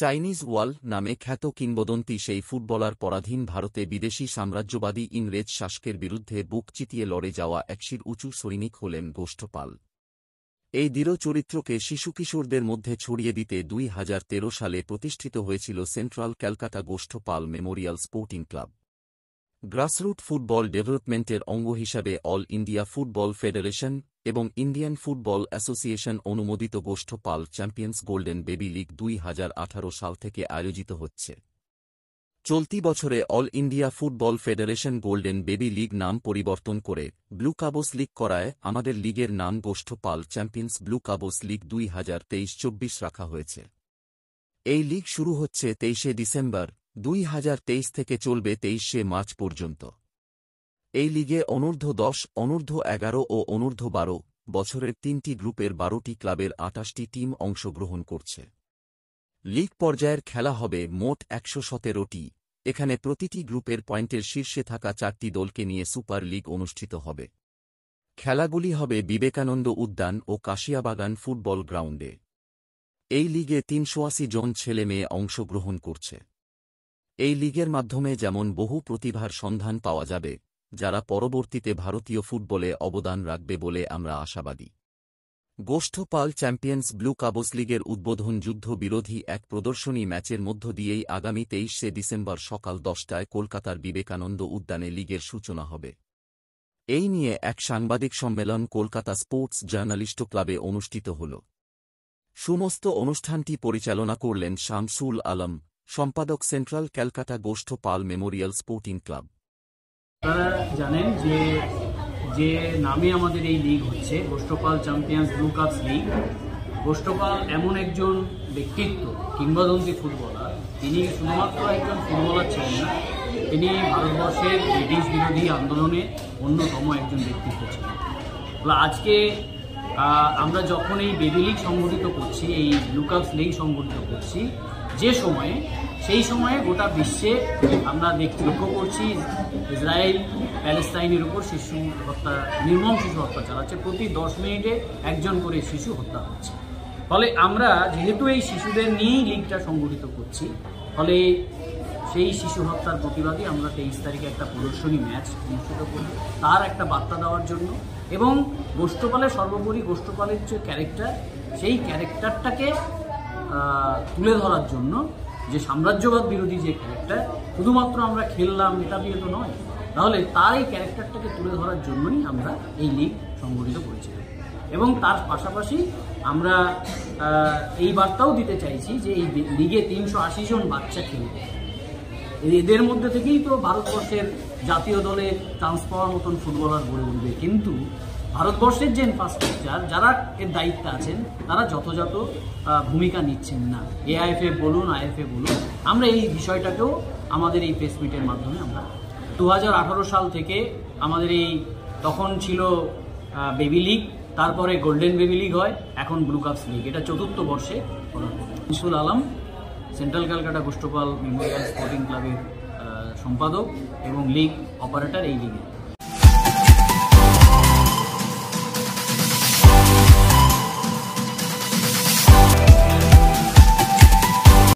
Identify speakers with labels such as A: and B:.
A: Chinese ওয়াল নামে খ্যাত কিংবদন্তি সেই ফুটবলার পরাধীন ভারতে বিদেশি সাম্রাজ্যবাদী ইংরেজ শাসকের বিরুদ্ধে বুক চিতিয়ে লড়ে যাওয়া একশির উঁচু সৈনিক হলেন গোষ্ঠপাল এই দৃঢ় চরিত্রকে শিশু কিশোরদের মধ্যে ছড়িয়ে দিতে দুই সালে প্রতিষ্ঠিত হয়েছিল central Calcutta Gosthapal memorial sporting club grassroot football ডেভেলপমেন্টের অঙ্গ হিসাবে অল ইন্ডিয়া ফুটবল ফেডারেশন এবং ইন্ডিয়ান ফুটবল অ্যাসোসিয়েশন অনুমোদিত Gostha Pal champions golden baby league দুই সাল থেকে আয়োজিত হচ্ছে চলতি বছরে all India football federation golden baby league নাম পরিবর্তন করে ব্লু কাবোস লিগ করায় আমাদের লিগের নাম Gostha Pal champions blue cubs league দুই হাজার রাখা হয়েছে এই লিগ শুরু হচ্ছে তেইশে ডিসেম্বর দুই হাজার তেইশ থেকে চলবে তেইশে মার্চ পর্যন্ত এই লিগে অনূর্ধ্ব দশ অনূর্ধ্ব এগারো ও অনূর্ধ্ব বারো বছরের তিনটি গ্রুপের বারোটি ক্লাবের আটাশটি টিম অংশগ্রহণ করছে লিগ পর্যায়ের খেলা হবে মোট একশো সতেরোটি এখানে প্রতিটি গ্রুপের পয়েন্টের শীর্ষে থাকা চারটি দলকে নিয়ে সুপার লিগ অনুষ্ঠিত হবে খেলাগুলি হবে বিবেকানন্দ উদ্যান ও কাশিয়াবাগান ফুটবল গ্রাউন্ডে এই লিগে তিনশো জন ছেলে মেয়ে অংশগ্রহণ করছে এই লিগের মাধ্যমে যেমন বহু প্রতিভার সন্ধান পাওয়া যাবে যারা পরবর্তীতে ভারতীয় ফুটবলে অবদান রাখবে বলে আমরা আশাবাদী গোষ্ঠ পাল চ্যাম্পিয়ন্স ব্লু কাবস লিগের উদ্বোধন যুদ্ধ বিরোধী এক প্রদর্শনী ম্যাচের মধ্য দিয়েই আগামী তেইশে ডিসেম্বর সকাল দশটায় কলকাতার বিবেকানন্দ উদ্যানে লিগের সূচনা হবে এই নিয়ে এক সাংবাদিক সম্মেলন কলকাতা স্পোর্টস জার্নালিস্ট ক্লাবে অনুষ্ঠিত হল সমস্ত অনুষ্ঠানটি পরিচালনা করলেন শামসুল আলম সম্পাদক সেন্ট্রাল ক্যালকাটা গোষ্ঠ পাল মেমোরিয়াল স্পোর্টিং ক্লাব
B: জানেন যে যে নামে আমাদের এই লিগ হচ্ছে Gosthapal champions blue cubs league Gosthapal এমন একজন ব্যক্তিত্ব কিংবদন্তি ফুটবলার তিনি শুধুমাত্র একজন ফুটবলার ছিলেন না তিনি ভারতবর্ষের ব্রিটিশ বিরোধী আন্দোলনে অন্যতম একজন ব্যক্তিত্ব ছিলেন আজকে আমরা যখন এই বেবি লিগ সংগঠিত করছি এই ব্লু কাপস লিগ সংগঠিত করছি যে সময়ে সেই সময়ে গোটা বিশ্বে আমরা দেখতে লক্ষ্য করছি ইসরায়েল প্যালেস্তাইনের উপর শিশু হত্যা নির্মম শিশু হত্যা চালাচ্ছে প্রতি দশ মিনিটে একজন করে শিশু হত্যা হচ্ছে ফলে আমরা যেহেতু এই শিশুদের নিয়েই লিগটা সংগঠিত করছি ফলে সেই শিশু হত্যার প্রতিবাদে আমরা তেইশ তারিখে একটা প্রদর্শনী ম্যাচ অনুষ্ঠিত করি তার একটা বার্তা দেওয়ার জন্য এবং গোষ্ঠপালের সর্বোপরি গোষ্ঠপালের যে ক্যারেক্টার সেই ক্যারেক্টারটাকে তুলে ধরার জন্য যে সাম্রাজ্যবাদ বিরোধী যে ক্যারেক্টার শুধুমাত্র আমরা খেললাম এটা দিয়ে তো নয় তাহলে তার এই ক্যারেক্টারটাকে তুলে ধরার জন্যই আমরা এই লিগ সংগঠিত করেছিলাম এবং তার পাশাপাশি আমরা এই বার্তাও দিতে চাইছি যে এই লিগে তিনশো আশি জন বাচ্চা খেলবে এদের মধ্যে থেকেই তো ভারতবর্ষের জাতীয় দলে চান্স পাওয়ার মতন ফুটবলার গড়ে উঠবে কিন্তু ভারতবর্ষের যে ইনফ্রাস্ট্রাকচার যারা এর দায়িত্বে আছেন তারা যথাযথ ভূমিকা নিচ্ছেন না এআইএফএ বলুন আইএফএ বলুন আমরা এই বিষয়টাকেও আমাদের এই প্রেস মিটের মাধ্যমে আমরা দু সাল থেকে আমাদের এই তখন ছিল বেবি লিগ তারপরে গোল্ডেন বেবি লিগ হয় এখন ব্লু কাপস লিগ এটা চতুর্থ বর্ষে Isul Alam central Calcutta Gosthapal memorial sporting ক্লাবের সম্পাদক এবং লিগ অপারেটর এই লিগের